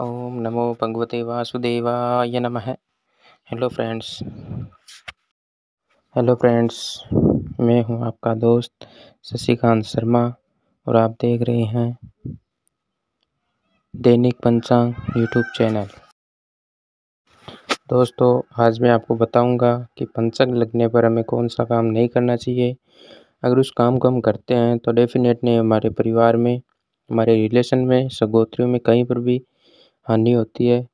ओम नमो भगवते वासुदेवाय नम हेलो फ्रेंड्स हेलो फ्रेंड्स मैं हूं आपका दोस्त शशिकांत शर्मा और आप देख रहे हैं दैनिक पंचांग यूट्यूब चैनल दोस्तों आज मैं आपको बताऊंगा कि पंचक लगने पर हमें कौन सा काम नहीं करना चाहिए अगर उस काम को हम करते हैं तो डेफिनेटली हमारे परिवार में हमारे रिलेशन में सगोत्रियों में कहीं पर भी हानि होती है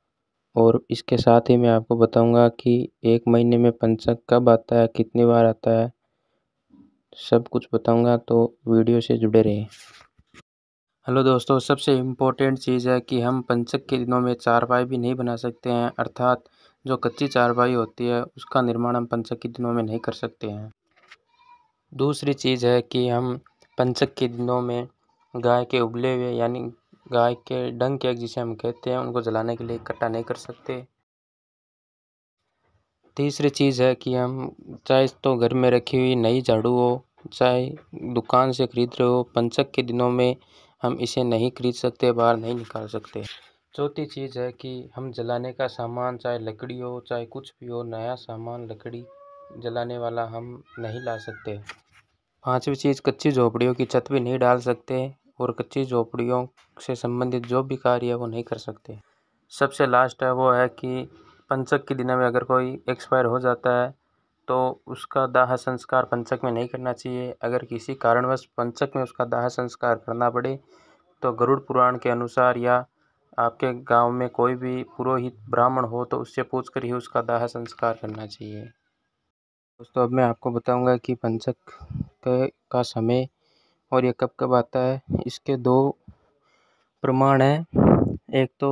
और इसके साथ ही मैं आपको बताऊँगा कि एक महीने में पंचक कब आता है कितनी बार आता है सब कुछ बताऊँगा तो वीडियो से जुड़े रहें हेलो दोस्तों सबसे इम्पोर्टेंट चीज़ है कि हम पंचक के दिनों में चारपाई भी नहीं बना सकते हैं अर्थात जो कच्ची चारपाई होती है उसका निर्माण हम पंचक के दिनों में नहीं कर सकते हैं दूसरी चीज़ है कि हम पंचक के दिनों में गाय के उबले हुए यानी गाय के डंग या जिसे हम कहते हैं उनको जलाने के लिए इकट्ठा नहीं कर सकते तीसरी चीज़ है कि हम चाहे तो घर में रखी हुई नई झाड़ू हो चाहे दुकान से खरीद रहे हो पंचक के दिनों में हम इसे नहीं खरीद सकते बाहर नहीं निकाल सकते चौथी चीज़ है कि हम जलाने का सामान चाहे लकड़ी हो चाहे कुछ भी हो नया सामान लकड़ी जलाने वाला हम नहीं ला सकते पांचवी चीज़ कच्ची झोपड़ियों की छत भी नहीं डाल सकते और कच्ची झोपड़ियों से संबंधित जो भी कार्य है वो नहीं कर सकते सबसे लास्ट है वो है कि पंचक के दिनों में अगर कोई एक्सपायर हो जाता है तो उसका दाह संस्कार पंचक में नहीं करना चाहिए अगर किसी कारणवश पंचक में उसका दाह संस्कार करना पड़े तो गरुड़ पुराण के अनुसार या आपके गांव में कोई भी पुरोहित ब्राह्मण हो तो उससे पूछ कर ही उसका दाह संस्कार करना चाहिए दोस्तों अब मैं आपको बताऊंगा कि पंचक का समय और ये कब कब आता है इसके दो प्रमाण हैं एक तो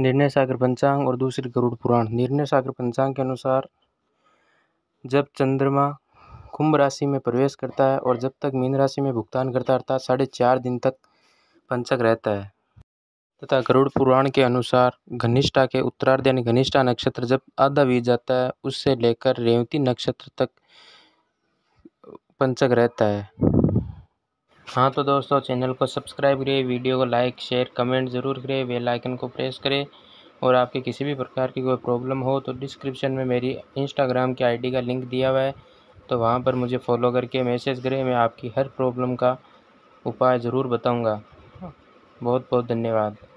निर्णय सागर पंचांग और दूसरी गरुड़ पुराण निर्णय सागर पंचांग के अनुसार जब चंद्रमा कुंभ राशि में प्रवेश करता है और जब तक मीन राशि में भुगतान करता है अर्थात साढ़े चार दिन तक पंचक रहता है तथा गरुड़ पुराण के अनुसार घनिष्ठा के उत्तरार्ध यानी घनिष्ठा नक्षत्र जब आधा बीत जाता है उससे लेकर रेवती नक्षत्र तक पंचक रहता है हाँ तो दोस्तों चैनल को सब्सक्राइब करें वीडियो को लाइक शेयर कमेंट ज़रूर करें बेल आइकन को प्रेस करें और आपके किसी भी प्रकार की कोई प्रॉब्लम हो तो डिस्क्रिप्शन में मेरी इंस्टाग्राम की आईडी का लिंक दिया हुआ है तो वहाँ पर मुझे फॉलो करके मैसेज करें मैं आपकी हर प्रॉब्लम का उपाय ज़रूर बताऊँगा बहुत बहुत धन्यवाद